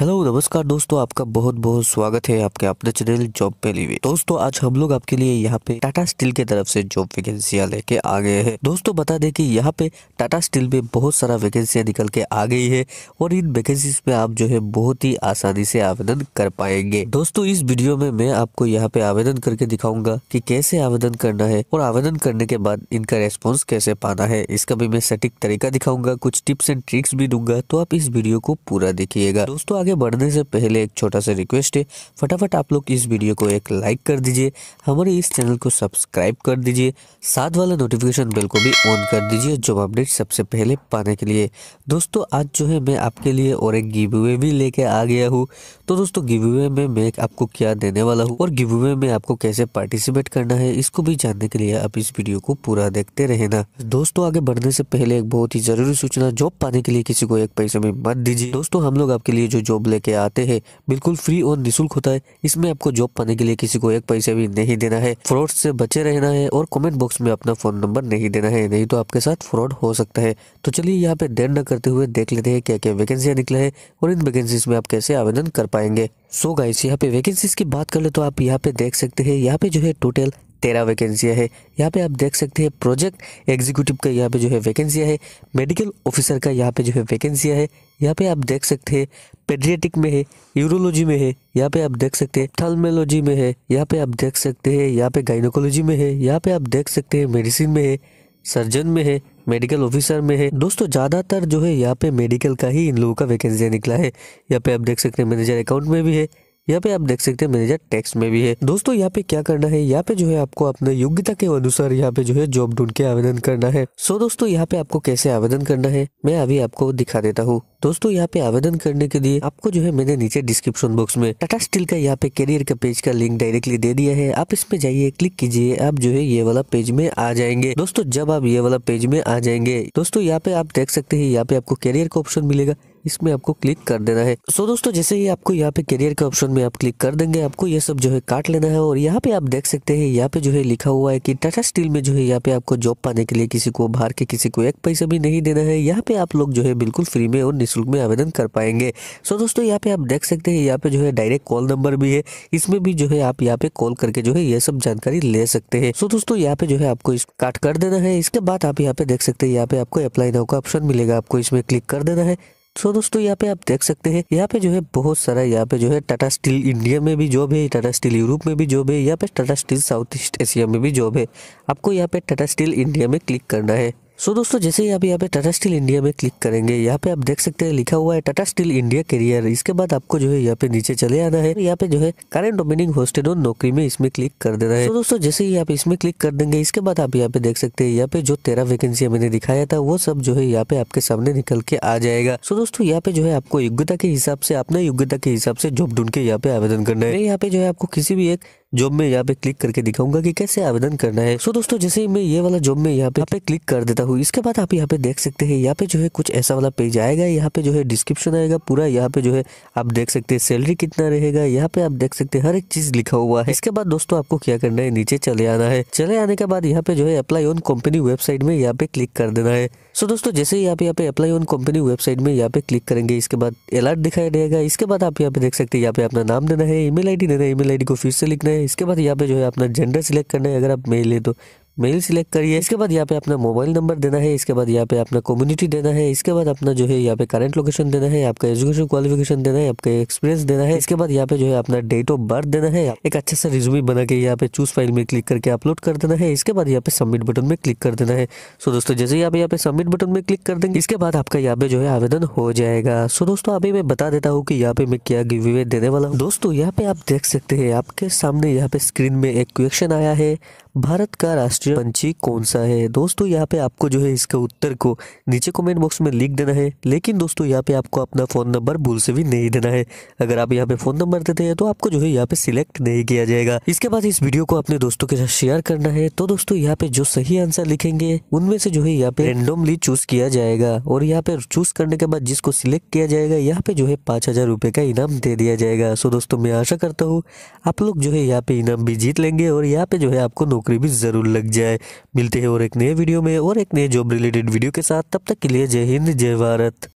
hello नमस्कार दोस्तों आपका बहुत बहुत स्वागत है आपके अपने चैनल जॉब पे लिए दोस्तों आज हम लोग आपके लिए यहाँ पे टाटा स्टील के तरफ से जॉब वैकेंसियाँ लेके आ गए हैं दोस्तों बता दें कि यहाँ पे टाटा स्टील में बहुत सारा वैकेंसियाँ निकल के आ गई है और इन वैकेंसीज में आप जो है बहुत ही आसानी से आवेदन कर पाएंगे दोस्तों इस वीडियो में मैं आपको यहाँ पे आवेदन करके दिखाऊंगा की कैसे आवेदन करना है और आवेदन करने के बाद इनका रेस्पॉन्स कैसे पाना है इसका भी मैं सटीक तरीका दिखाऊंगा कुछ टिप्स एंड ट्रिक्स भी दूंगा तो आप इस वीडियो को पूरा देखिएगा दोस्तों आगे बढ़ने से पहले एक छोटा सा रिक्वेस्ट है फटाफट आप लोग इस वीडियो को एक लाइक कर दीजिए हमारे इस चैनल को सब्सक्राइब कर दीजिए साथ वाला नोटिफिकेशन बेल को भी ऑन कर दीजिए जो अपडेट सबसे पहले पाने के लिए दोस्तों आज जो है मैं आपके लिए और एक गिव अवे भी लेके आ गया हूँ तो दोस्तों गिव अवे में मैं आपको क्या देने वाला हूँ और गिव अवे में आपको कैसे पार्टिसिपेट करना है इसको भी जानने के लिए आप इस वीडियो को पूरा देखते रहना दोस्तों आगे बढ़ने से पहले एक बहुत ही जरूरी सूचना जॉब पाने के लिए किसी को एक पैसे में मत दीजिए दोस्तों हम लोग आपके लिए जो जॉब जॉब लेके आते हैं बिल्कुल फ्री और निःशुल्क होता है इसमें आपको जॉब पाने के लिए किसी को एक पैसे भी नहीं देना है फ्रॉड से बचे रहना है और कमेंट बॉक्स में अपना फोन नंबर नहीं देना है नहीं तो आपके साथ फ्रॉड हो सकता है तो चलिए यहाँ पे देर न करते हुए देख लेते हैं क्या क्या वैकेंसियाँ निकले हैं और इन वैकेंसीज में आप कैसे आवेदन कर पाएंगे सो गाइस यहाँ पे वैकेंसीज की बात कर ले तो आप यहाँ पे देख सकते हैं यहाँ पे जो है टोटल तेरह वैकेंसियाँ है यहाँ पे आप देख सकते हैं प्रोजेक्ट एग्जीक्यूटिव का यहाँ पे जो है वैकेंसियाँ है मेडिकल ऑफिसर का यहाँ पे जो है वैकेंसियाँ है यहाँ पे आप देख सकते हैं पेड्रियाटिक में है यूरोलॉजी में है यहाँ पे आप देख सकते हैं थर्मेलोजी में है यहाँ पे आप देख सकते हैं यहाँ पे गाइनोकोलॉजी में है यहाँ पे आप देख सकते हैं मेडिसिन में है सर्जन में है मेडिकल ऑफिसर में है दोस्तों ज़्यादातर जो है यहाँ पे मेडिकल का ही इन लोगों का वैकेंसियाँ निकला है यहाँ पे आप देख सकते हैं मैनेजर अकाउंट में भी है यहाँ पे आप देख सकते हैं मैनेजर टेक्स्ट में भी है दोस्तों यहाँ पे क्या करना है यहाँ पे जो है आपको अपने योग्यता के अनुसार यहाँ पे जो है जॉब ढूंढ के आवेदन करना है सो दोस्तों यहाँ पे आपको कैसे आवेदन करना है मैं अभी आपको दिखा देता हूँ दोस्तों यहाँ पे आवेदन करने के लिए आपको जो है मैंने नीचे डिस्क्रिप्शन बॉक्स में टाटा स्टील का यहाँ पे करियर का पेज का लिंक डायरेक्टली दे दिया है आप इसमें जाइए क्लिक कीजिए आप जो है ये वाला पेज में आ जाएंगे दोस्तों जब आप ये वाला पेज में आ जाएंगे दोस्तों यहाँ पे आप देख सकते हैं यहाँ पे आपको करियर का ऑप्शन मिलेगा इसमें आपको क्लिक कर देना है सो so दोस्तों जैसे ही आपको यहाँ पे करियर के ऑप्शन में आप क्लिक कर देंगे आपको ये सब जो है काट लेना है और यहाँ पे आप देख सकते हैं यहाँ पे जो है लिखा हुआ है कि टाटा स्टील में जो है यहाँ पे आपको जॉब पाने के लिए किसी को बाहर के किसी को एक पैसा भी नहीं देना है यहाँ पे आप लोग जो है बिल्कुल फ्री में और निःशुल्क में आवेदन कर पाएंगे सो दोस्तों यहाँ पे आप देख सकते हैं यहाँ पे जो है डायरेक्ट कॉल नंबर भी है इसमें भी जो है आप यहाँ पे कॉल करके जो है ये सब जानकारी ले सकते हैं सो दोस्तों यहाँ पे जो है आपको काट कर देना है इसके बाद आप यहाँ पे देख सकते हैं यहाँ पे आपको अप्लाई नाउ का ऑप्शन मिलेगा आपको इसमें क्लिक कर देना है सो दोस्तों यहाँ पे आप देख सकते हैं यहाँ पे जो है बहुत सारा यहाँ पे जो है टाटा स्टील इंडिया में भी जॉब है टाटा स्टील यूरोप में भी जॉब है यहाँ पे Tata steel South East Asia में भी जॉब है आपको यहाँ पे टाटा स्टील इंडिया में क्लिक करना है सो so, दोस्तों जैसे ही आप यहाँ पे टाटा स्टील इंडिया में क्लिक करेंगे यहाँ पे आप देख सकते हैं लिखा हुआ है टाटा स्टील इंडिया करियर इसके बाद आपको जो है यहाँ पे नीचे चले आना है यहाँ पे जो है करेंट ओपनिंग होस्टेड ऑन नौकरी में इसमें क्लिक कर देना है so, दोस्तों जैसे ही आप इसमें क्लिक कर देंगे इसके बाद आप यहाँ पे देख सकते हैं यहाँ पे जो तेरह वैकेंसी मैंने दिखाया था वो सब जो है यहाँ पे आपके सामने निकल के आ जाएगा सो दोस्तों यहाँ पे जो है आपको योग्यता के हिसाब से अपना योग्यता के हिसाब से जॉब ढूंढ के यहाँ पे आवेदन करना है यहाँ पे जो है आपको किसी भी एक जॉब में यहाँ पे क्लिक करके दिखाऊंगा कि कैसे आवेदन करना है सो दोस्तों जैसे ही मैं ये वाला जॉब में यहाँ पे यहाँ पे क्लिक कर देता हूँ इसके बाद आप यहाँ पे देख सकते हैं यहाँ पे जो है कुछ ऐसा वाला पेज आएगा यहाँ पे जो है डिस्क्रिप्शन आएगा पूरा यहाँ पे जो है आप देख सकते हैं सैलरी कितना रहेगा यहाँ पे आप देख सकते हैं हर एक चीज लिखा हुआ है इसके बाद दोस्तों आपको क्या करना है नीचे चले आना है चले आने के बाद यहाँ पे जो है अप्लाई ऑन कंपनी वेबसाइट में यहाँ पे क्लिक कर देना है सो so, दोस्तों जैसे ही आप यहाँ पे अप्लाई ऑन कंपनी वेबसाइट में यहाँ पे क्लिक करेंगे इसके बाद अलर्ट दिखाई देगा इसके बाद आप यहाँ पे देख सकते हैं यहाँ पे अपना नाम देना है ईमेल आईडी देना है ईमेल आईडी को फिर से लिखना है इसके बाद यहाँ पे जो है अपना जेंडर सिलेक्ट करना है अगर आप मेल है तो मेल सिलेक्ट करिए इसके बाद यहाँ पे अपना मोबाइल नंबर देना है इसके बाद यहाँ पे अपना कम्युनिटी देना है इसके बाद अपना जो है यहाँ पे करंट लोकेशन देना है आपका एजुकेशन क्वालिफिकेशन देना है आपका एक्सपीरियंस देना है इसके बाद यहाँ पे जो है अपना डेट ऑफ बर्थ देना है एक अच्छा सा रिज्यूमे बना के यहाँ पे चूज फाइल में क्लिक करके अपलोड कर देना है इसके बाद यहाँ पे सबमिट बटन में क्लिक कर देना है सो दोस्तों जैसे आप यहाँ पे सबमिट बटन में क्लिक कर देंगे इसके बाद आपका यहाँ पे जो है आवेदन हो जाएगा सो दोस्तों अभी मैं बता देता हूँ की यहाँ पे मैं क्या गिवे देने वाला हूँ दोस्तों यहाँ पे आप देख सकते हैं आपके सामने यहाँ पे स्क्रीन में एक क्वेश्चन आया है भारत का राष्ट्रीय पंछी कौन सा है दोस्तों यहाँ पे आपको जो है इसके उत्तर को नीचे कमेंट बॉक्स में लिख देना है लेकिन दोस्तों यहाँ पे आपको अपना फ़ोन नंबर भूल से भी नहीं देना है अगर आप यहाँ पे फ़ोन नंबर देते हैं तो आपको जो है यहाँ पे सिलेक्ट नहीं किया जाएगा इसके बाद इस वीडियो को अपने दोस्तों के साथ शेयर करना है तो दोस्तों यहाँ पे जो सही आंसर लिखेंगे उनमें से जो है यहाँ पे रेंडमली चूज किया जाएगा और यहाँ पे चूज करने के बाद जिसको सिलेक्ट किया जाएगा यहाँ पे जो है पांच हजार रुपये का इनाम दे दिया जाएगा सो दोस्तों मैं आशा करता हूँ आप लोग जो है यहाँ पे इनाम भी जीत लेंगे और यहाँ पे जो है आपको नौकरी भी जरूर लग जाए जय मिलते हैं और एक नए वीडियो में और एक नए जॉब रिलेटेड वीडियो के साथ तब तक के लिए जय हिंद जय भारत